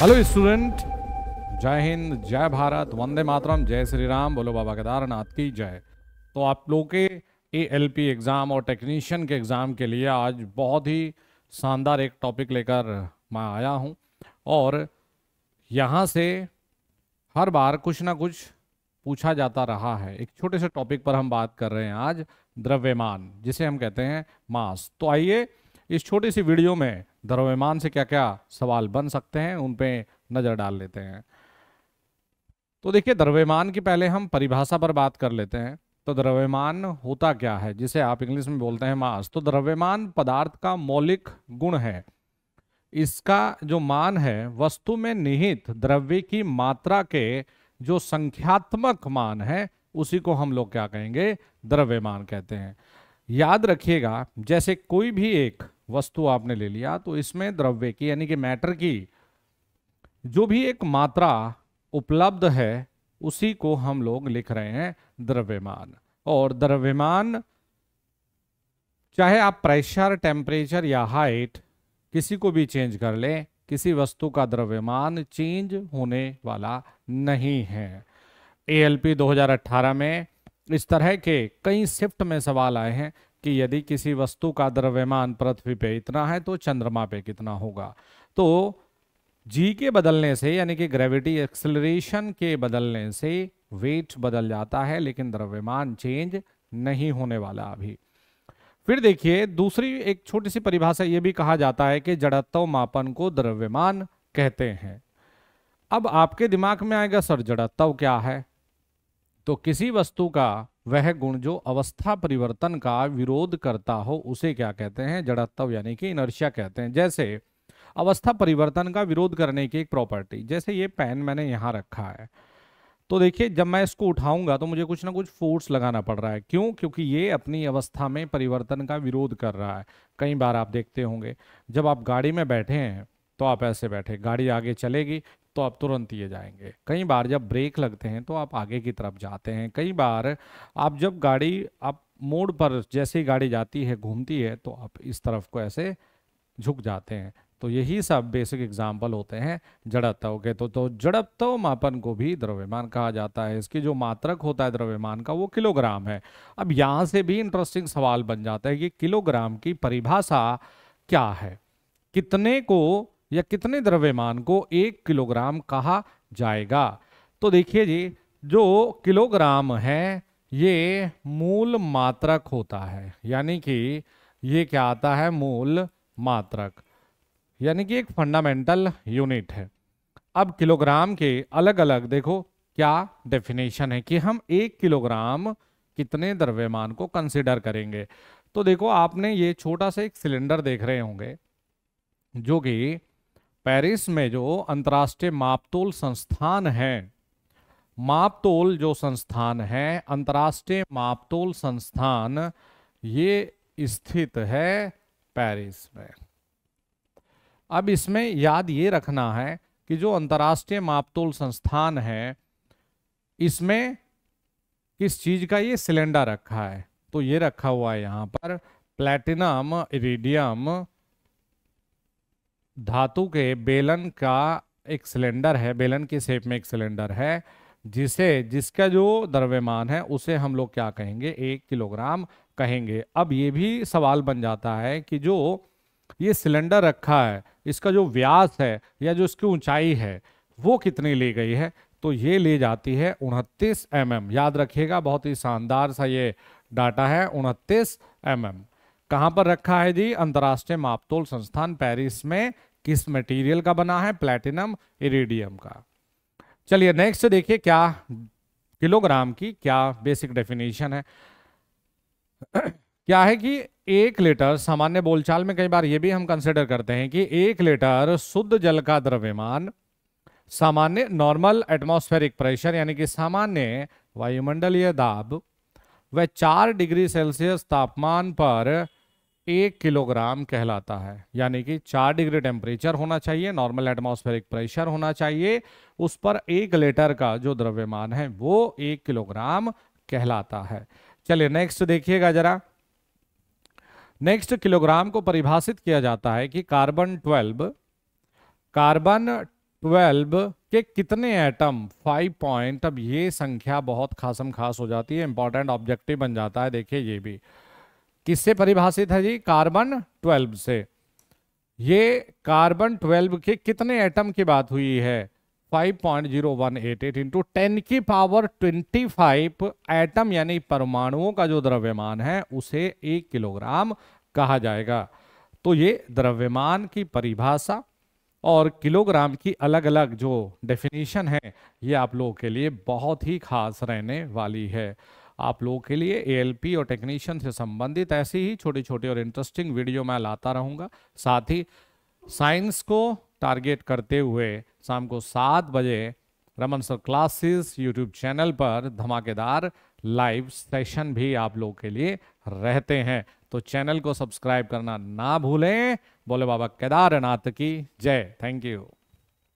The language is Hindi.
हेलो स्टूडेंट जय हिंद जय भारत वंदे मातरम जय श्री राम बोलो बाबा केदारनाथ की जय तो आप लोग के ए एल पी एग्ज़ाम और टेक्नीशियन के एग्ज़ाम के लिए आज बहुत ही शानदार एक टॉपिक लेकर मैं आया हूं और यहां से हर बार कुछ ना कुछ पूछा जाता रहा है एक छोटे से टॉपिक पर हम बात कर रहे हैं आज द्रव्यमान जिसे हम कहते हैं मास तो आइए इस छोटी सी वीडियो में द्रव्यमान से क्या क्या सवाल बन सकते हैं उन पे नज़र डाल लेते हैं तो देखिए द्रव्यमान की पहले हम परिभाषा पर बात कर लेते हैं तो द्रव्यमान होता क्या है जिसे आप इंग्लिश में बोलते हैं मास तो द्रव्यमान पदार्थ का मौलिक गुण है इसका जो मान है वस्तु में निहित द्रव्य की मात्रा के जो संख्यात्मक मान है उसी को हम लोग क्या कहेंगे द्रव्यमान कहते हैं याद रखिएगा जैसे कोई भी एक वस्तु आपने ले लिया तो इसमें द्रव्य की यानी कि मैटर की जो भी एक मात्रा उपलब्ध है उसी को हम लोग लिख रहे हैं द्रव्यमान और द्रव्यमान चाहे आप प्रेशर टेम्परेचर या हाइट किसी को भी चेंज कर ले किसी वस्तु का द्रव्यमान चेंज होने वाला नहीं है ए 2018 में इस तरह के कई शिफ्ट में सवाल आए हैं कि यदि किसी वस्तु का द्रव्यमान पृथ्वी पे इतना है तो चंद्रमा पे कितना होगा तो जी के बदलने से यानी कि ग्रेविटी एक्सलरेशन के बदलने से वेट बदल जाता है लेकिन द्रव्यमान चेंज नहीं होने वाला अभी फिर देखिए दूसरी एक छोटी सी परिभाषा यह भी कहा जाता है कि जड़त्व मापन को द्रव्यमान कहते हैं अब आपके दिमाग में आएगा सर जड़त्व क्या है तो किसी वस्तु का वह गुण जो अवस्था परिवर्तन का विरोध करता हो उसे क्या कहते हैं जड़त्व यानी कि इनर्शिया कहते हैं जैसे अवस्था परिवर्तन का विरोध करने की एक प्रॉपर्टी जैसे ये पेन मैंने यहाँ रखा है तो देखिए जब मैं इसको उठाऊंगा तो मुझे कुछ ना कुछ फोर्स लगाना पड़ रहा है क्यों क्योंकि ये अपनी अवस्था में परिवर्तन का विरोध कर रहा है कई बार आप देखते होंगे जब आप गाड़ी में बैठे हैं तो आप ऐसे बैठे गाड़ी आगे चलेगी तो आप तुरंत ये जाएंगे कई बार जब ब्रेक लगते हैं तो आप आगे की तरफ जाते हैं कई बार आप जब गाड़ी आप मोड़ पर जैसे ही गाड़ी जाती है घूमती है तो आप इस तरफ को ऐसे झुक जाते हैं तो यही सब बेसिक एग्जाम्पल होते हैं जड़त्व के तो तो जड़त्व मापन को भी द्रव्यमान कहा जाता है इसकी जो मात्रक होता है द्रव्यमान का वो किलोग्राम है अब यहाँ से भी इंटरेस्टिंग सवाल बन जाता है कि किलोग्राम की परिभाषा क्या है कितने को या कितने द्रव्यमान को एक किलोग्राम कहा जाएगा तो देखिए जी जो किलोग्राम है ये मूल मात्रक होता है यानी कि ये क्या आता है मूल मात्रक यानी कि एक फंडामेंटल यूनिट है अब किलोग्राम के अलग अलग देखो क्या डेफिनेशन है कि हम एक किलोग्राम कितने द्रव्यमान को कंसिडर करेंगे तो देखो आपने ये छोटा सा एक सिलेंडर देख रहे होंगे जो कि पेरिस में जो अंतर्राष्ट्रीय मापतोल संस्थान है मापतोल जो संस्थान है अंतर्राष्ट्रीय मापतोल संस्थान ये स्थित है पेरिस में अब इसमें याद ये रखना है कि जो अंतर्राष्ट्रीय मापतोल संस्थान है इसमें किस चीज का ये सिलेंडर रखा है तो ये रखा हुआ है यहाँ पर प्लेटिनम इरिडियम धातु के बेलन का एक सिलेंडर है बेलन के शेप में एक सिलेंडर है जिसे जिसका जो द्रव्यमान है उसे हम लोग क्या कहेंगे एक किलोग्राम कहेंगे अब ये भी सवाल बन जाता है कि जो ये सिलेंडर रखा है इसका जो व्यास है या जो इसकी ऊंचाई है वो कितनी ली गई है तो ये ले जाती है उनतीस एम mm. याद रखिएगा बहुत ही शानदार सा ये डाटा है उनतीस एम mm. कहां पर रखा है जी अंतरराष्ट्रीय मापतोल संस्थान पेरिस में किस मटेरियल का बना है प्लेटिनम इरिडियम का चलिए नेक्स्ट देखिए क्या किलोग्राम की क्या बेसिक डेफिनेशन है क्या है कि एक लीटर सामान्य बोलचाल में कई बार यह भी हम कंसिडर करते हैं कि एक लीटर शुद्ध जल का द्रव्यमान सामान्य नॉर्मल एटमॉस्फेरिक प्रेशर यानी कि सामान्य वायुमंडलीय दाब वह चार डिग्री सेल्सियस तापमान पर एक किलोग्राम कहलाता है यानी कि चार डिग्री टेम्परेचर होना चाहिए नॉर्मल एटमॉस्फेरिक प्रेशर होना चाहिए उस पर एक लीटर का जो द्रव्यमान है वो एक किलोग्राम कहलाता है चलिए नेक्स्ट देखिएगा जरा नेक्स्ट किलोग्राम को परिभाषित किया जाता है कि कार्बन ट्वेल्व कार्बन ट्वेल्व के कितने एटम फाइव पॉइंट अब ये संख्या बहुत खासम खास हो जाती है इंपॉर्टेंट ऑब्जेक्टिव बन जाता है देखिए ये भी किससे परिभाषित है जी कार्बन ट्वेल्व से ये कार्बन ट्वेल्व के कितने एटम की बात हुई है 5.0188 इंटू टेन की पावर 25 एटम यानी परमाणुओं का जो द्रव्यमान है उसे एक किलोग्राम कहा जाएगा तो ये द्रव्यमान की परिभाषा और किलोग्राम की अलग अलग जो डेफिनेशन है ये आप लोगों के लिए बहुत ही खास रहने वाली है आप लोगों के लिए ए और टेक्नीशियन से संबंधित ऐसी ही छोटी छोटी और इंटरेस्टिंग वीडियो मैं लाता रहूँगा साथ ही साइंस को टारगेट करते हुए शाम को सात बजे Raman sir classes YouTube channel पर धमाकेदार लाइव सेशन भी आप लोगों के लिए रहते हैं तो चैनल को सब्सक्राइब करना ना भूलें बोले बाबा केदारनाथ की जय थैंक यू